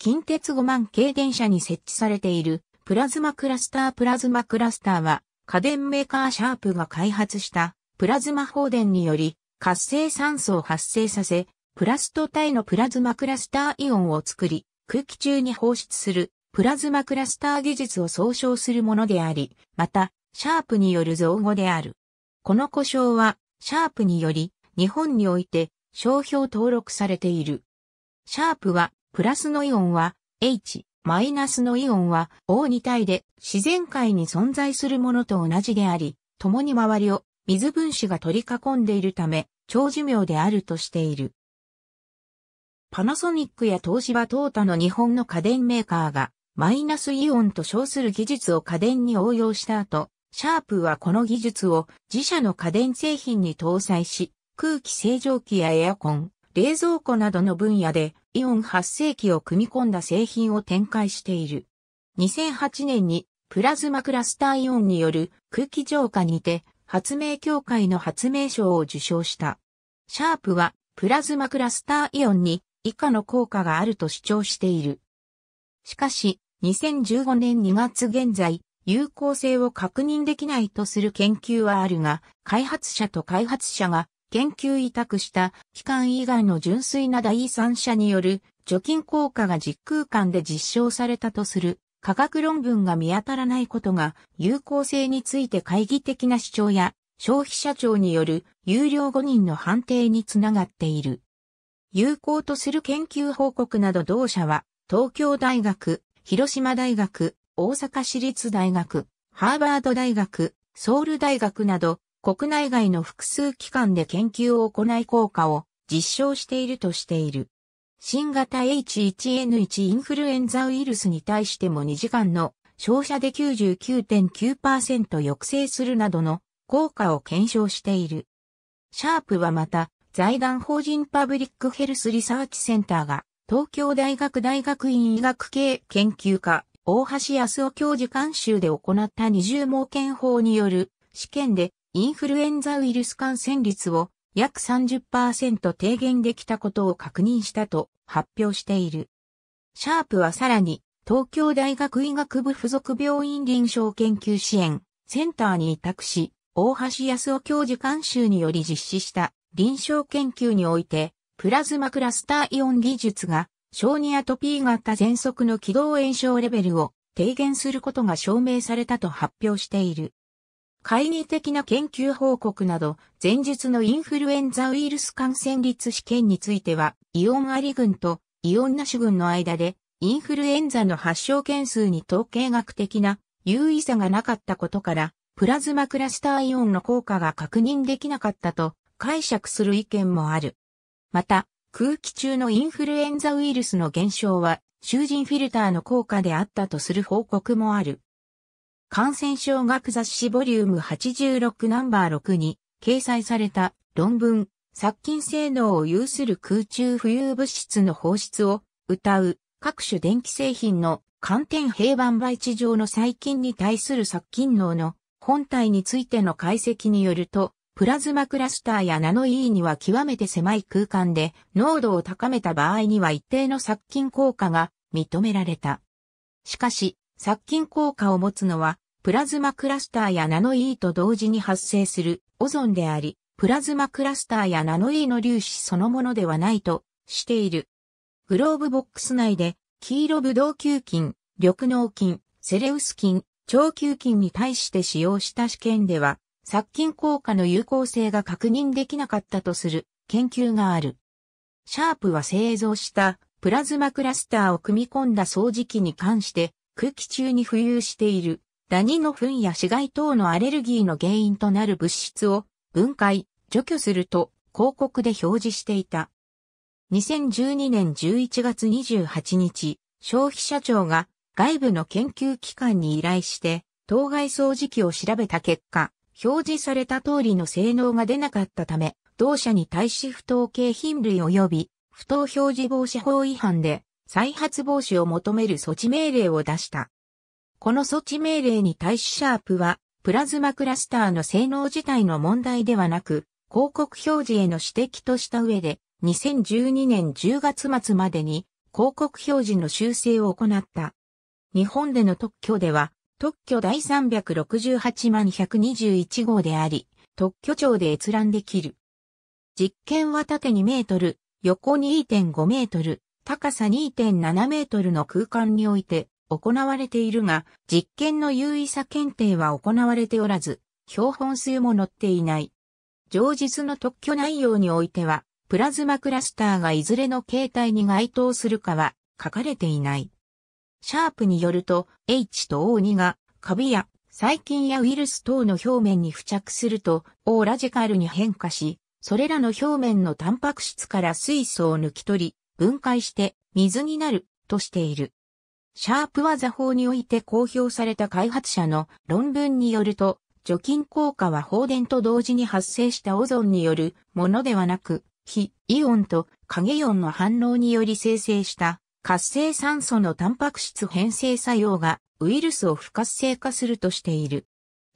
近鉄5万系電車に設置されているプラズマクラスタープラズマクラスターは家電メーカーシャープが開発したプラズマ放電により活性酸素を発生させプラスト体のプラズマクラスターイオンを作り空気中に放出するプラズマクラスター技術を総称するものであり、またシャープによる造語である。この故障はシャープにより日本において商標登録されている。シャープはプラスのイオンは H、マイナスのイオンは O2 体で自然界に存在するものと同じであり、共に周りを水分子が取り囲んでいるため、長寿命であるとしている。パナソニックや東芝等ーの日本の家電メーカーが、マイナスイオンと称する技術を家電に応用した後、シャープはこの技術を自社の家電製品に搭載し、空気清浄機やエアコン、冷蔵庫などの分野でイオン発生器を組み込んだ製品を展開している。2008年にプラズマクラスターイオンによる空気浄化にて発明協会の発明賞を受賞した。シャープはプラズマクラスターイオンに以下の効果があると主張している。しかし、2015年2月現在、有効性を確認できないとする研究はあるが、開発者と開発者が研究委託した機関以外の純粋な第三者による除菌効果が実空間で実証されたとする科学論文が見当たらないことが有効性について懐疑的な主張や消費者庁による有料誤認の判定につながっている。有効とする研究報告など同社は東京大学、広島大学、大阪市立大学、ハーバード大学、ソウル大学など国内外の複数機関で研究を行い効果を実証しているとしている。新型 H1N1 インフルエンザウイルスに対しても2時間の照射で99.9%抑制するなどの効果を検証している。シャープはまた、財団法人パブリックヘルスリサーチセンターが、東京大学大学院医学系研究科、大橋康夫教授監修で行った二重盲検法による試験で、インフルエンザウイルス感染率を約30%低減できたことを確認したと発表している。シャープはさらに、東京大学医学部附属病院臨床研究支援センターに委託し、大橋康夫教授監修により実施した臨床研究において、プラズマクラスターイオン技術が、小児アトピー型喘息の軌道炎症レベルを低減することが証明されたと発表している。懐疑的な研究報告など、前述のインフルエンザウイルス感染率試験については、イオンアリ群とイオンナシュ群の間で、インフルエンザの発症件数に統計学的な優位差がなかったことから、プラズマクラスターイオンの効果が確認できなかったと解釈する意見もある。また、空気中のインフルエンザウイルスの減少は、囚人フィルターの効果であったとする報告もある。感染症学雑誌ボリューム86ナンバー6に掲載された論文、殺菌性能を有する空中浮遊物質の放出を謳う各種電気製品の寒天平板培地上の細菌に対する殺菌能の本体についての解析によると、プラズマクラスターやナノイーには極めて狭い空間で濃度を高めた場合には一定の殺菌効果が認められた。しかし、殺菌効果を持つのは、プラズマクラスターやナノイーと同時に発生するオゾンであり、プラズマクラスターやナノイーの粒子そのものではないとしている。グローブボックス内で、黄色ブドウ球菌、緑脳菌、セレウス菌、腸球菌に対して使用した試験では、殺菌効果の有効性が確認できなかったとする研究がある。シャープは製造したプラズマクラスターを組み込んだ掃除機に関して空気中に浮遊しているダニの糞や死骸等のアレルギーの原因となる物質を分解、除去すると広告で表示していた。2012年11月28日、消費者庁が外部の研究機関に依頼して、当該掃除機を調べた結果、表示された通りの性能が出なかったため、同社に対し不当景品類及び不当表示防止法違反で再発防止を求める措置命令を出した。この措置命令に対しシャープは、プラズマクラスターの性能自体の問題ではなく、広告表示への指摘とした上で、2012年10月末までに広告表示の修正を行った。日本での特許では、特許第368万121号であり、特許庁で閲覧できる。実験は縦2メートル、横2.5メートル、高さ2.7メートルの空間において行われているが、実験の優位さ検定は行われておらず、標本数も載っていない。上述の特許内容においては、プラズマクラスターがいずれの形態に該当するかは書かれていない。シャープによると、H と O2 が、カビや細菌やウイルス等の表面に付着すると、O ラジカルに変化し、それらの表面のタンパク質から水素を抜き取り、分解して水になるとしている。シャープは座法において公表された開発者の論文によると、除菌効果は放電と同時に発生したオゾンによるものではなく、非イオンと影イオンの反応により生成した活性酸素のタンパク質変成作用がウイルスを不活性化するとしている。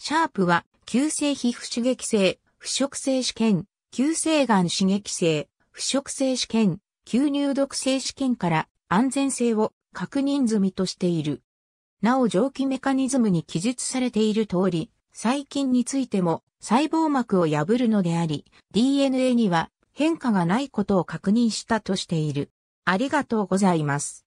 シャープは、急性皮膚刺激性、腐食性試験、急性がん刺激性、腐食性試験、吸入毒性試験から安全性を確認済みとしている。なお蒸気メカニズムに記述されている通り、細菌についても細胞膜を破るのであり、DNA には変化がないことを確認したとしている。ありがとうございます。